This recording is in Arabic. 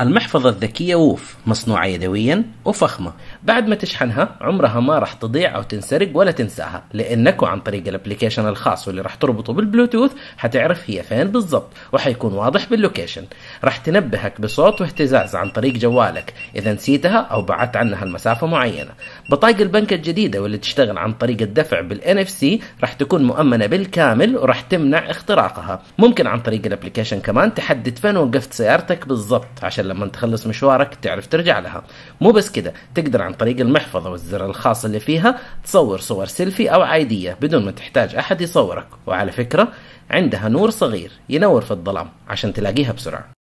المحفظة الذكية ووف مصنوعة يدويا وفخمة بعد ما تشحنها عمرها ما راح تضيع أو تنسرق ولا تنساها لأنك وعن طريق الابليكيشن الخاص واللي راح تربطه بالبلوتوث حتعرف هي فين بالضبط وحيكون واضح باللوكيشن راح تنبهك بصوت واهتزاز عن طريق جوالك إذا نسيتها أو بعدت عنها المسافة معينة بطاقة البنك الجديدة واللي تشتغل عن طريق الدفع بال NFC راح تكون مؤمنة بالكامل وراح تمنع اختراقها ممكن عن طريق الابليكيشن كمان تحدد فين وقفت سيارتك بالضبط عشان لما تخلص مشوارك تعرف ترجع لها مو بس كده تقدر عن طريق المحفظة والزر الخاص اللي فيها تصور صور سيلفي أو عادية بدون ما تحتاج أحد يصورك وعلى فكرة عندها نور صغير ينور في الظلام عشان تلاقيها بسرعة